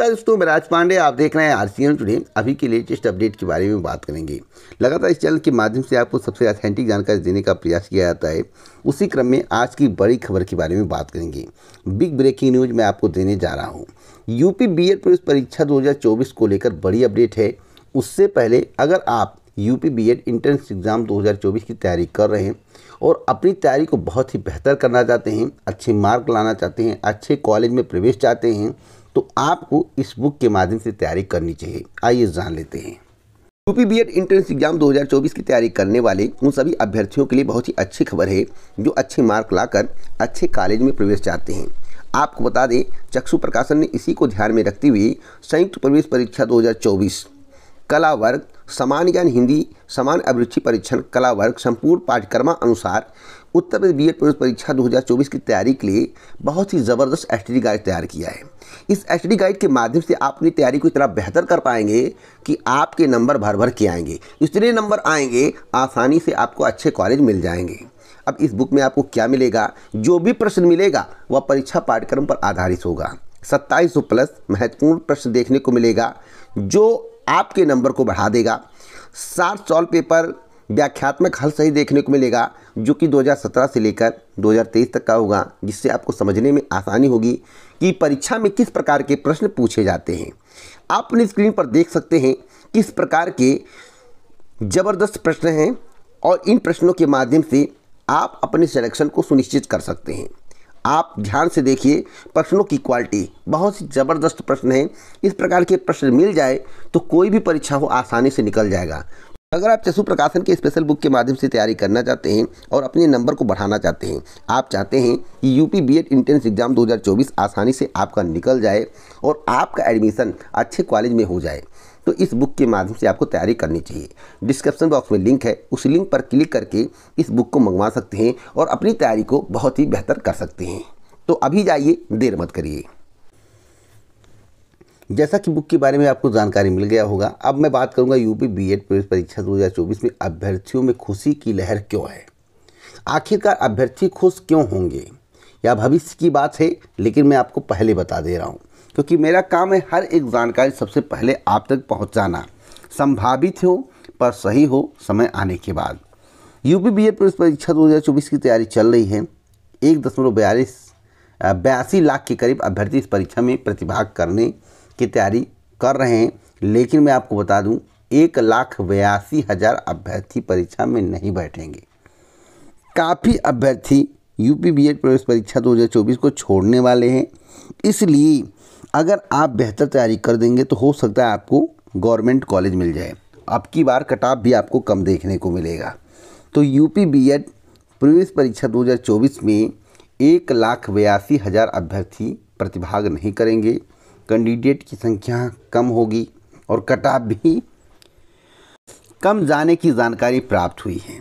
नमस्कार दोस्तों मैं राज पांडे आप देख रहे हैं आर सी टुडे अभी के लेटेस्ट अपडेट के बारे में बात करेंगे लगातार इस चैनल के माध्यम से आपको सबसे ऑथेंटिक जानकारी देने का प्रयास किया जाता है उसी क्रम में आज की बड़ी खबर के बारे में बात करेंगे बिग ब्रेकिंग न्यूज़ मैं आपको देने जा रहा हूँ यूपी बी एड प्रवेश परीक्षा दो को लेकर बड़ी अपडेट है उससे पहले अगर आप यूपी एड एंट्रेंस एग्ज़ाम चौबीस की तैयारी कर रहे हैं और अपनी तैयारी को बहुत ही बेहतर करना चाहते हैं अच्छे मार्क लाना चाहते हैं अच्छे कॉलेज में प्रवेश चाहते हैं तो आपको इस बुक के माध्यम से तैयारी करनी चाहिए आइए जान लेते हैं यूपी बी एंट्रेंस एग्जाम 2024 की तैयारी करने वाले उन सभी अभ्यर्थियों के लिए बहुत ही अच्छी खबर है जो अच्छे मार्क लाकर अच्छे कॉलेज में प्रवेश चाहते हैं आपको बता दें चक्षु प्रकाशन ने इसी को ध्यान में रखते हुए संयुक्त प्रवेश परीक्षा दो कला वर्ग समान ज्ञान हिंदी समान अभिरुचि परीक्षण कला वर्ग संपूर्ण पाठ्यक्रमा अनुसार उत्तर प्रदेश बीएड प्रवेश परीक्षा 2024 की तैयारी के लिए बहुत ही ज़बरदस्त एच गाइड तैयार किया है इस एच गाइड के माध्यम से आप अपनी तैयारी को इतना बेहतर कर पाएंगे कि आपके नंबर भर भर के आएंगे इतने नंबर आएंगे आसानी से आपको अच्छे कॉलेज मिल जाएंगे अब इस बुक में आपको क्या मिलेगा जो भी प्रश्न मिलेगा वह परीक्षा पाठ्यक्रम पर आधारित होगा सत्ताईस सौ प्लस महत्वपूर्ण प्रश्न देखने को मिलेगा जो आपके नंबर को बढ़ा देगा सात सॉल्व पेपर व्याख्यात्मक हल सही देखने को मिलेगा जो कि 2017 से लेकर 2023 तक का होगा जिससे आपको समझने में आसानी होगी कि परीक्षा में किस प्रकार के प्रश्न पूछे जाते हैं आप अपनी स्क्रीन पर देख सकते हैं किस प्रकार के ज़बरदस्त प्रश्न हैं और इन प्रश्नों के माध्यम से आप अपने सिलेक्शन को सुनिश्चित कर सकते हैं आप ध्यान से देखिए प्रश्नों की क्वालिटी बहुत ही ज़बरदस्त प्रश्न है इस प्रकार के प्रश्न मिल जाए तो कोई भी परीक्षा हो आसानी से निकल जाएगा अगर आप चशु प्रकाशन के स्पेशल बुक के माध्यम से तैयारी करना चाहते हैं और अपने नंबर को बढ़ाना चाहते हैं आप चाहते हैं कि यूपी बीएड इंट्रेंस एग्ज़ाम 2024 आसानी से आपका निकल जाए और आपका एडमिशन अच्छे कॉलेज में हो जाए तो इस बुक के माध्यम से आपको तैयारी करनी चाहिए डिस्क्रिप्शन बॉक्स में लिंक है उस लिंक पर क्लिक करके इस बुक को मंगवा सकते हैं और अपनी तैयारी को बहुत ही बेहतर कर सकते हैं तो अभी जाइए देर मत करिए जैसा कि बुक के बारे में आपको जानकारी मिल गया होगा अब मैं बात करूंगा यूपी बीएड प्रवेश परीक्षा 2024 में अभ्यर्थियों में खुशी की लहर क्यों है आखिरकार अभ्यर्थी खुश क्यों होंगे यह भविष्य की बात है लेकिन मैं आपको पहले बता दे रहा हूँ क्योंकि मेरा काम है हर एक जानकारी सबसे पहले आप तक पहुँचाना संभावित हो पर सही हो समय आने के बाद यूपी बी पुलिस परीक्षा दो की तैयारी चल रही है एक दशमलव बयालीस बयासी लाख के करीब अभ्यर्थी इस परीक्षा में प्रतिभाग करने की तैयारी कर रहे हैं लेकिन मैं आपको बता दूं एक लाख बयासी हज़ार अभ्यर्थी परीक्षा में नहीं बैठेंगे काफ़ी अभ्यर्थी यूपी बी प्रवेश परीक्षा 2024 को छोड़ने वाले हैं इसलिए अगर आप बेहतर तैयारी कर देंगे तो हो सकता है आपको गवर्नमेंट कॉलेज मिल जाए अब की बार कटाप भी आपको कम देखने को मिलेगा तो यूपी बीएड प्रवेश परीक्षा 2024 में एक लाख बयासी हज़ार अभ्यर्थी प्रतिभाग नहीं करेंगे कैंडिडेट की संख्या कम होगी और कटाप भी कम जाने की जानकारी प्राप्त हुई है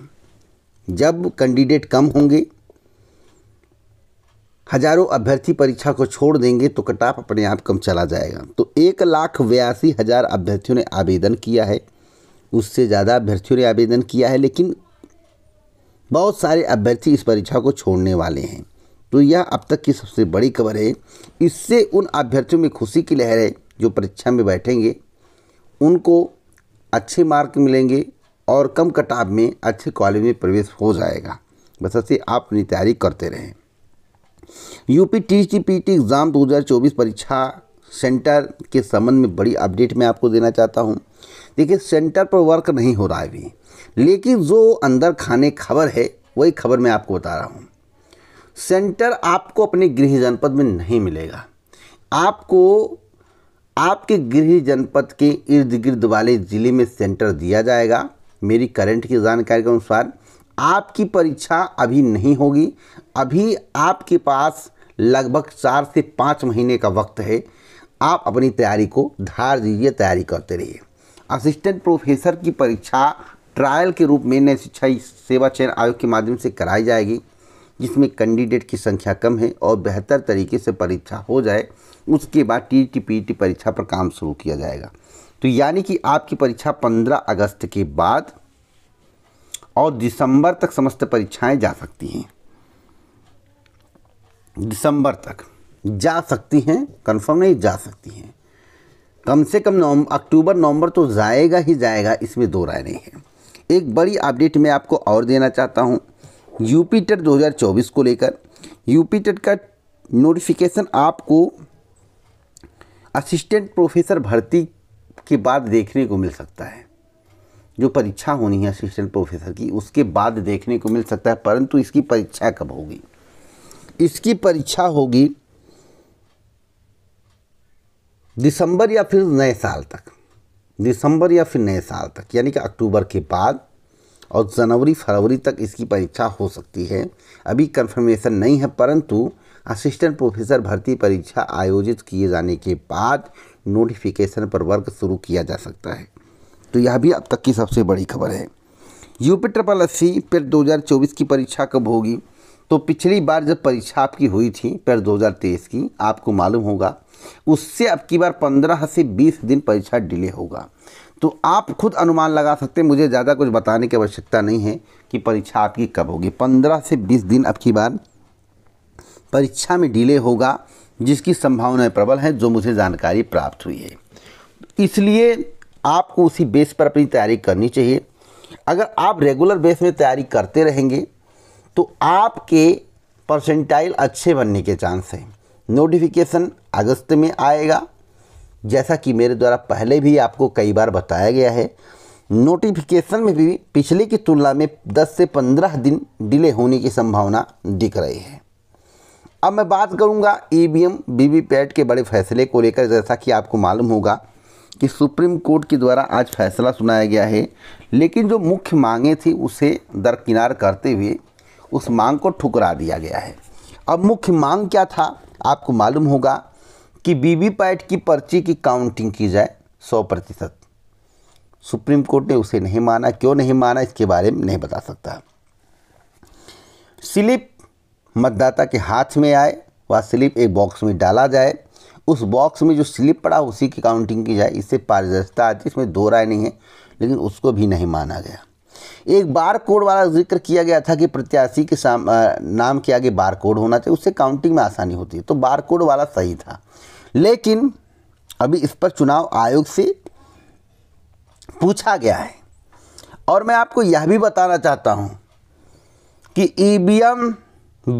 जब कैंडिडेट कम होंगे हजारों अभ्यर्थी परीक्षा को छोड़ देंगे तो कटाप अपने आप कम चला जाएगा तो एक लाख बयासी हज़ार अभ्यर्थियों ने आवेदन किया है उससे ज़्यादा अभ्यर्थियों ने आवेदन किया है लेकिन बहुत सारे अभ्यर्थी इस परीक्षा को छोड़ने वाले हैं तो यह अब तक की सबसे बड़ी खबर है इससे उन अभ्यर्थियों में खुशी की लहर है जो परीक्षा में बैठेंगे उनको अच्छे मार्क मिलेंगे और कम कटाव में अच्छे कॉलेज में प्रवेश हो जाएगा बस ऐसे आप अपनी तैयारी करते रहें यूपी टीजीपीटी एग्ज़ाम 2024 परीक्षा सेंटर के संबंध में बड़ी अपडेट मैं आपको देना चाहता हूँ देखिए सेंटर पर वर्क नहीं हो रहा है अभी लेकिन जो अंदर खाने खबर है वही खबर मैं आपको बता रहा हूँ सेंटर आपको अपने गृह जनपद में नहीं मिलेगा आपको आपके गृह जनपद के इर्द गिर्द वाले ज़िले में सेंटर दिया जाएगा मेरी करंट की जानकारी के अनुसार आपकी परीक्षा अभी नहीं होगी अभी आपके पास लगभग चार से पाँच महीने का वक्त है आप अपनी तैयारी को धार दीजिए तैयारी करते रहिए असिस्टेंट प्रोफेसर की परीक्षा ट्रायल के रूप में नए शिक्षा सेवा चयन आयोग के माध्यम से कराई जाएगी जिसमें कैंडिडेट की संख्या कम है और बेहतर तरीके से परीक्षा हो जाए उसके बाद टी टी पी टी परीक्षा पर काम शुरू किया जाएगा तो यानी कि आपकी परीक्षा 15 अगस्त के बाद और दिसंबर तक समस्त परीक्षाएं जा सकती हैं दिसंबर तक जा सकती हैं कंफर्म नहीं जा सकती हैं कम से कम नौम, अक्टूबर नवंबर तो जाएगा ही जाएगा इसमें दो राय नहीं है एक बड़ी अपडेट मैं आपको और देना चाहता हूँ यूपी टेट 2024 को लेकर यूपी टेट का नोटिफिकेशन आपको असिस्टेंट प्रोफेसर भर्ती के बाद देखने को मिल सकता है जो परीक्षा होनी है असिस्टेंट प्रोफेसर की उसके बाद देखने को मिल सकता है परंतु इसकी परीक्षा कब होगी इसकी परीक्षा होगी दिसंबर या फिर नए साल तक दिसंबर या फिर नए साल तक यानी कि अक्टूबर के बाद और जनवरी फरवरी तक इसकी परीक्षा हो सकती है अभी कंफर्मेशन नहीं है परंतु असिस्टेंट प्रोफेसर भर्ती परीक्षा आयोजित किए जाने के बाद नोटिफिकेशन पर वर्क शुरू किया जा सकता है तो यह भी अब तक की सबसे बड़ी खबर है यूपी ट्रिपल एस सी फिर 2024 की परीक्षा कब होगी तो पिछली बार जब परीक्षा आपकी हुई थी फिर 2023 की आपको मालूम होगा उससे अब की बार 15 से 20 दिन परीक्षा डिले होगा तो आप खुद अनुमान लगा सकते हैं मुझे ज़्यादा कुछ बताने की आवश्यकता नहीं है कि परीक्षा आपकी कब होगी 15 से 20 दिन अब की बार परीक्षा में डिले होगा जिसकी संभावनाएं प्रबल हैं जो मुझे जानकारी प्राप्त हुई है इसलिए आपको उसी बेस पर अपनी तैयारी करनी चाहिए अगर आप रेगुलर बेस में तैयारी करते रहेंगे तो आपके परसेंटाइल अच्छे बनने के चांस हैं नोटिफिकेशन अगस्त में आएगा जैसा कि मेरे द्वारा पहले भी आपको कई बार बताया गया है नोटिफिकेशन में भी पिछले की तुलना में 10 से 15 दिन डिले होने की संभावना दिख रही है अब मैं बात करूंगा ई बी एम के बड़े फैसले को लेकर जैसा कि आपको मालूम होगा कि सुप्रीम कोर्ट के द्वारा आज फैसला सुनाया गया है लेकिन जो मुख्य मांगे थी उसे दरकिनार करते हुए उस मांग को ठुकरा दिया गया है अब मुख्य मांग क्या था आपको मालूम होगा कि वीवीपैट की पर्ची की काउंटिंग की जाए सौ प्रतिशत सुप्रीम कोर्ट ने उसे नहीं माना क्यों नहीं माना इसके बारे में नहीं बता सकता स्लिप मतदाता के हाथ में आए वह स्लिप एक बॉक्स में डाला जाए उस बॉक्स में जो स्लिप पड़ा उसी की काउंटिंग की जाए इससे पारदर्शिता आती है इसमें दो राय नहीं है लेकिन उसको भी नहीं माना गया एक बार कोड वाला जिक्र किया गया था कि प्रत्याशी के साम, आ, नाम के आगे बार कोड होना चाहिए उससे काउंटिंग में आसानी होती है तो बार कोड वाला सही था लेकिन अभी इस पर चुनाव आयोग से पूछा गया है और मैं आपको यह भी बताना चाहता हूँ कि ई वी एम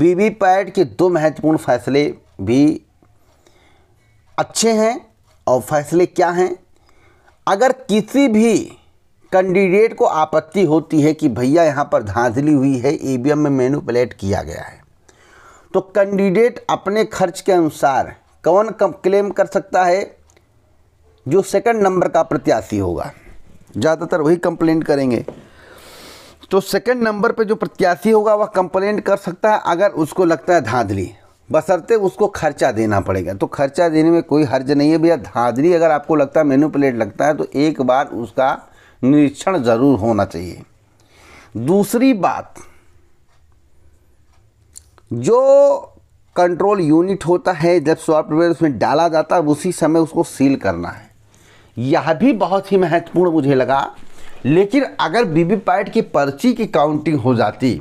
वीवीपैट के दो महत्वपूर्ण फैसले भी अच्छे हैं और फैसले क्या हैं अगर किसी भी कैंडिडेट को आपत्ति होती है कि भैया यहाँ पर धांधली हुई है ईवीएम e में मेनू प्लेट किया गया है तो कैंडिडेट अपने खर्च के अनुसार कौन क्लेम कर सकता है जो सेकंड नंबर का प्रत्याशी होगा ज़्यादातर वही कंप्लेंट करेंगे तो सेकंड नंबर पे जो प्रत्याशी होगा वह कंप्लेंट कर सकता है अगर उसको लगता है धांधली बसरते उसको खर्चा देना पड़ेगा तो खर्चा देने में कोई हर्ज नहीं है भैया धांधली अगर आपको लगता है प्लेट लगता है तो एक बार उसका निरीक्षण ज़रूर होना चाहिए दूसरी बात जो कंट्रोल यूनिट होता है जब सॉफ्टवेयर उसमें डाला जाता है उसी समय उसको सील करना है यह भी बहुत ही महत्वपूर्ण मुझे लगा लेकिन अगर वीवीपैट की पर्ची की काउंटिंग हो जाती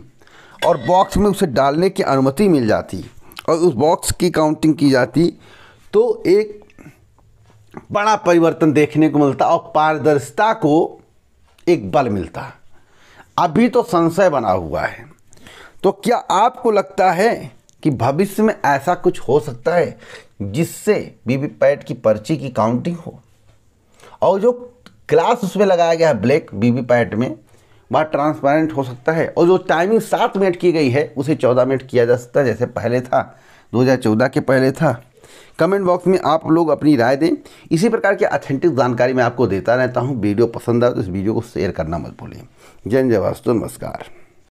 और बॉक्स में उसे डालने की अनुमति मिल जाती और उस बॉक्स की काउंटिंग की जाती तो एक बड़ा परिवर्तन देखने को मिलता और पारदर्शिता को एक बल मिलता अभी तो संशय बना हुआ है तो क्या आपको लगता है कि भविष्य में ऐसा कुछ हो सकता है जिससे वीवीपैट की पर्ची की काउंटिंग हो और जो ग्लास उसमें लगाया गया है ब्लैक वीवीपैट में वह ट्रांसपेरेंट हो सकता है और जो टाइमिंग सात मिनट की गई है उसे चौदह मिनट किया जा सकता है जैसे पहले था चौदह के पहले था कमेंट बॉक्स में आप लोग अपनी राय दें इसी प्रकार की ऑथेंटिक जानकारी मैं आपको देता रहता हूँ वीडियो पसंद आए तो इस वीडियो को शेयर करना मत भूलें जय जय वास्तु नमस्कार